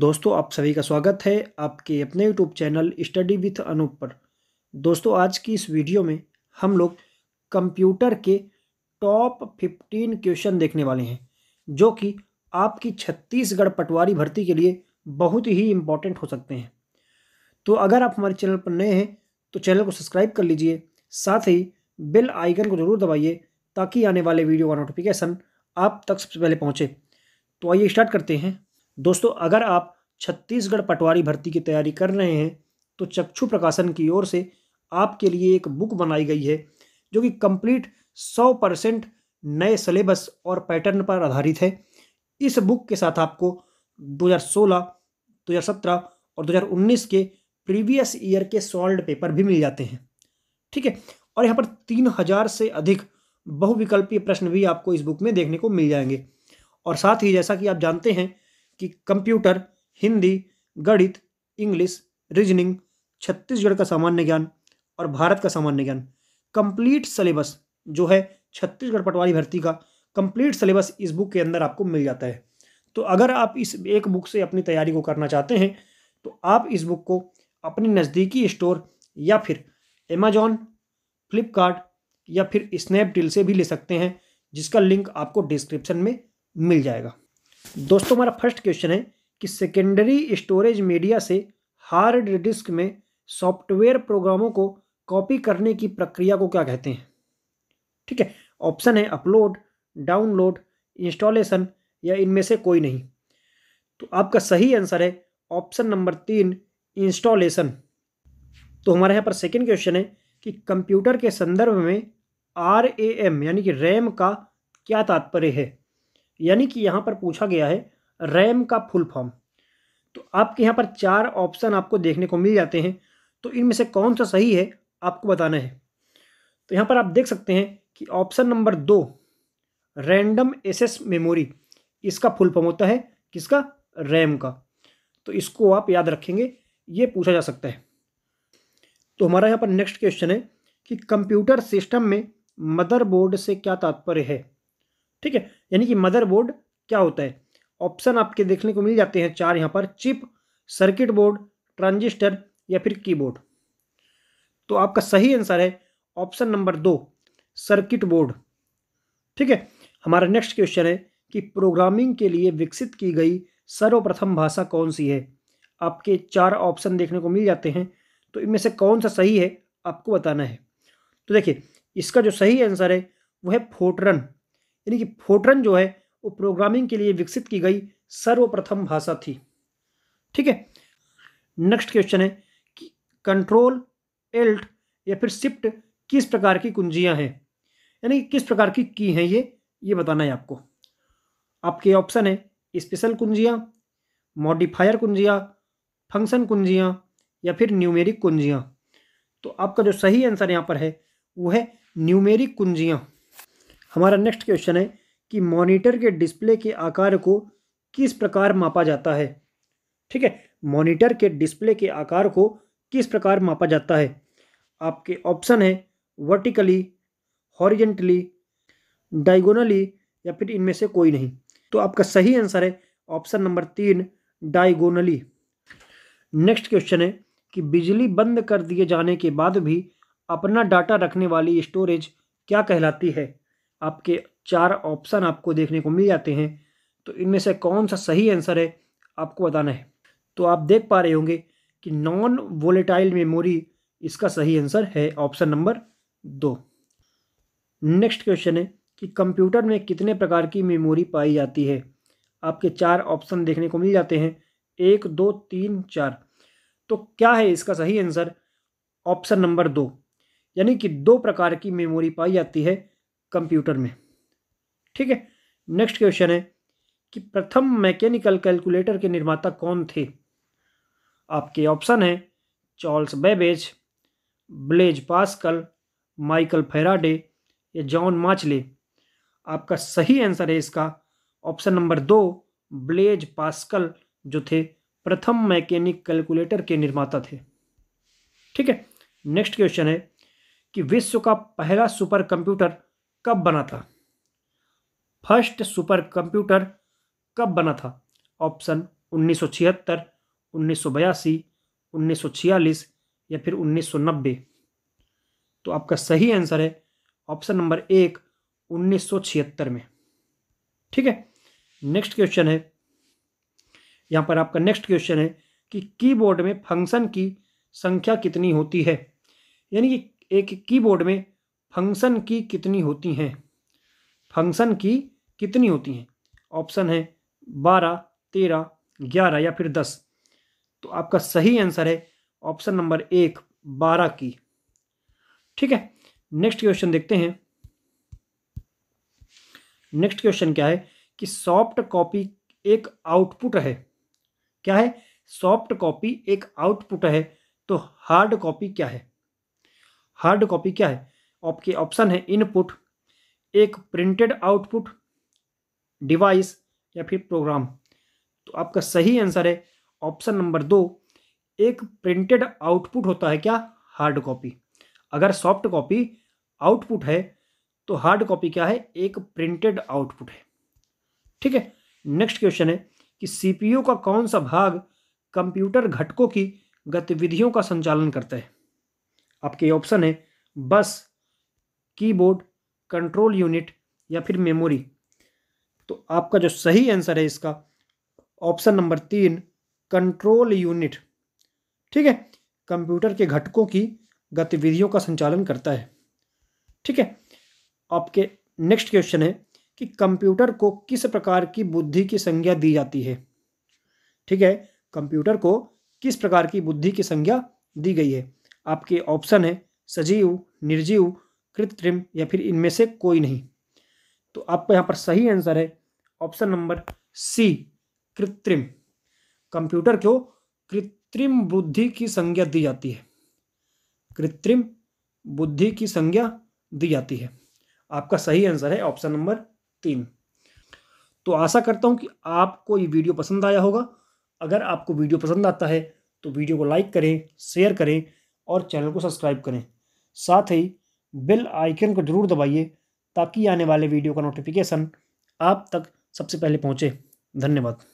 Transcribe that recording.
दोस्तों आप सभी का स्वागत है आपके अपने YouTube channel study with Anoop पर दोस्तों आज की इस वीडियो में हम लोग कंप्यूटर के टॉप फिफ्टीन क्वेश्चन देखने वाले हैं जो कि आपकी छत्तीसगढ़ पटवारी भर्ती के लिए बहुत ही इम्पोर्टेंट हो सकते हैं तो अगर आप हमारे चैनल पर नए हैं तो चैनल को सब्सक्राइब कर लीजिए साथ ही बेल आइकन को ज़रूर दबाइए ताकि आने वाले वीडियो का नोटिफिकेशन आप तक सबसे पहले पहुँचे तो आइए स्टार्ट करते हैं दोस्तों अगर आप छत्तीसगढ़ पटवारी भर्ती की तैयारी कर रहे हैं तो चक्षु प्रकाशन की ओर से आपके लिए एक बुक बनाई गई है जो कि कंप्लीट सौ परसेंट नए सिलेबस और पैटर्न पर आधारित है इस बुक के साथ आपको 2016, 2017 और 2019 के प्रीवियस ईयर के सॉल्ड पेपर भी मिल जाते हैं ठीक है और यहाँ पर तीन हज़ार से अधिक बहुविकल्पीय प्रश्न भी आपको इस बुक में देखने को मिल जाएंगे और साथ ही जैसा कि आप जानते हैं कि कंप्यूटर हिंदी गणित इंग्लिश रीजनिंग छत्तीसगढ़ का सामान्य ज्ञान और भारत का सामान्य ज्ञान कंप्लीट सिलेबस जो है छत्तीसगढ़ पटवारी भर्ती का कंप्लीट सिलेबस इस बुक के अंदर आपको मिल जाता है तो अगर आप इस एक बुक से अपनी तैयारी को करना चाहते हैं तो आप इस बुक को अपने नज़दीकी स्टोर या फिर अमेजॉन फ्लिपकार्ट या फिर स्नैपडील से भी ले सकते हैं जिसका लिंक आपको डिस्क्रिप्शन में मिल जाएगा दोस्तों हमारा फर्स्ट क्वेश्चन है कि सेकेंडरी स्टोरेज मीडिया से हार्ड डिस्क में सॉफ्टवेयर प्रोग्रामों को कॉपी करने की प्रक्रिया को क्या कहते हैं ठीक है ऑप्शन है अपलोड डाउनलोड इंस्टॉलेशन या इनमें से कोई नहीं तो आपका सही आंसर है ऑप्शन नंबर तीन इंस्टॉलेशन तो हमारे यहाँ पर सेकेंड क्वेश्चन है कि कंप्यूटर के संदर्भ में आर ए एम यानी कि रैम का क्या तात्पर्य है यानी कि यहाँ पर पूछा गया है रैम का फुल फॉर्म तो आपके यहाँ पर चार ऑप्शन आपको देखने को मिल जाते हैं तो इनमें से कौन सा सही है आपको बताना है तो यहाँ पर आप देख सकते हैं कि ऑप्शन नंबर दो रैंडम एस मेमोरी इसका फुल फॉर्म होता है किसका रैम का तो इसको आप याद रखेंगे ये पूछा जा सकता है तो हमारा यहाँ पर नेक्स्ट क्वेश्चन है कि कंप्यूटर सिस्टम में मदरबोर्ड से क्या तात्पर्य है ठीक है यानी कि मदरबोर्ड क्या होता है ऑप्शन आपके देखने को मिल जाते हैं चार यहाँ पर चिप सर्किट बोर्ड ट्रांजिस्टर या फिर कीबोर्ड तो आपका सही आंसर है ऑप्शन नंबर दो सर्किट बोर्ड ठीक है हमारा नेक्स्ट क्वेश्चन है कि प्रोग्रामिंग के लिए विकसित की गई सर्वप्रथम भाषा कौन सी है आपके चार ऑप्शन देखने को मिल जाते हैं तो इनमें से कौन सा सही है आपको बताना है तो देखिए इसका जो सही आंसर है वह है फोटरन यानी कि फोटरन जो है वो प्रोग्रामिंग के लिए विकसित की गई सर्वप्रथम भाषा थी ठीक है नेक्स्ट क्वेश्चन है कि कंट्रोल एल्ट या फिर शिफ्ट किस प्रकार की कुंजियां हैं यानी किस प्रकार की की हैं ये ये बताना है आपको आपके ऑप्शन है स्पेशल कुंजियां मॉडिफायर कुंजियां फंक्शन कुंजियां या फिर न्यूमेरिक कुंजियां तो आपका जो सही आंसर यहां पर है वो है न्यूमेरिक कुंजियां हमारा नेक्स्ट क्वेश्चन है कि मॉनिटर के डिस्प्ले के आकार को किस प्रकार मापा जाता है ठीक है मॉनिटर के डिस्प्ले के आकार को किस प्रकार मापा जाता है आपके ऑप्शन है वर्टिकली हॉरिजेंटली डायगोनली या फिर इनमें से कोई नहीं तो आपका सही आंसर है ऑप्शन नंबर तीन डायगोनली नेक्स्ट क्वेश्चन है कि बिजली बंद कर दिए जाने के बाद भी अपना डाटा रखने वाली स्टोरेज क्या कहलाती है आपके चार ऑप्शन आपको देखने को मिल जाते हैं तो इनमें से कौन सा सही आंसर है आपको बताना है तो आप देख पा रहे होंगे कि नॉन वोलेटाइल मेमोरी इसका सही आंसर है ऑप्शन नंबर दो नेक्स्ट क्वेश्चन है कि कंप्यूटर में कितने प्रकार की मेमोरी पाई जाती है आपके चार ऑप्शन देखने को मिल जाते हैं एक दो तीन चार तो क्या है इसका सही आंसर ऑप्शन नंबर दो यानी कि दो प्रकार की मेमोरी पाई जाती है कंप्यूटर में ठीक है नेक्स्ट क्वेश्चन है कि प्रथम मैकेनिकल कैलकुलेटर के निर्माता कौन थे आपके ऑप्शन है Charles Babbage Blaise Pascal Michael Faraday या जॉन माचले आपका सही आंसर है इसका ऑप्शन नंबर दो ब्लेज पास्कल जो थे प्रथम मैकेनिक कैलकुलेटर के निर्माता थे ठीक है नेक्स्ट क्वेश्चन है कि विश्व का पहला सुपर कंप्यूटर कब बना था फर्स्ट सुपर कंप्यूटर कब बना था ऑप्शन उन्नीस उन्नीस छिहत्तर सौ बयासी उन्नीस सौ छियालीस या फिर उन्नीस सौ नब्बे तो आपका सही आंसर है ऑप्शन नंबर एक उन्नीस सौ छिहत्तर में ठीक है नेक्स्ट क्वेश्चन है यहाँ पर आपका नेक्स्ट क्वेश्चन है कि कीबोर्ड में फंक्शन की संख्या कितनी होती है यानी कि एक कीबोर्ड में फंक्शन की कितनी होती हैं फंक्शन की कितनी होती हैं ऑप्शन है बारह तेरह ग्यारह या फिर दस तो आपका सही आंसर है ऑप्शन नंबर एक बारह की ठीक है नेक्स्ट क्वेश्चन देखते हैं नेक्स्ट क्वेश्चन क्या है कि सॉफ्ट कॉपी एक आउटपुट है क्या है सॉफ्ट कॉपी एक आउटपुट है तो हार्ड कॉपी क्या है हार्ड कॉपी क्या है आपके ऑप्शन है इनपुट एक प्रिंटेड आउटपुट डिवाइस या फिर प्रोग्राम तो आपका सही आंसर है ऑप्शन नंबर दो एक प्रिंटेड आउटपुट होता है क्या हार्ड कॉपी अगर सॉफ्ट कॉपी आउटपुट है तो हार्ड कॉपी क्या है एक प्रिंटेड आउटपुट है ठीक है नेक्स्ट क्वेश्चन है कि सीपीयू का कौन सा भाग कंप्यूटर घटकों की गतिविधियों का संचालन करता है आपके ऑप्शन है बस कीबोर्ड कंट्रोल यूनिट या फिर मेमोरी तो आपका जो सही आंसर है इसका ऑप्शन नंबर तीन कंट्रोल यूनिट ठीक है कंप्यूटर के घटकों की गतिविधियों का संचालन करता है ठीक है आपके नेक्स्ट क्वेश्चन है कि कंप्यूटर को किस प्रकार की बुद्धि की संज्ञा दी जाती है ठीक है कंप्यूटर को किस प्रकार की बुद्धि की संज्ञा दी गई है आपके ऑप्शन है सजीव निर्जीव कृत्रिम या फिर इनमें से कोई नहीं तो आपका यहाँ पर सही आंसर है ऑप्शन नंबर सी कृत्रिम कंप्यूटर को कृत्रिम बुद्धि की संज्ञा दी जाती है कृत्रिम बुद्धि की संज्ञा दी जाती है आपका सही आंसर है ऑप्शन नंबर तीन तो आशा करता हूँ कि आपको ये वीडियो पसंद आया होगा अगर आपको वीडियो पसंद आता है तो वीडियो को लाइक करें शेयर करें और चैनल को सब्सक्राइब करें साथ ही बिल आइकन को ज़रूर दबाइए ताकि आने वाले वीडियो का नोटिफिकेशन आप तक सबसे पहले पहुँचे धन्यवाद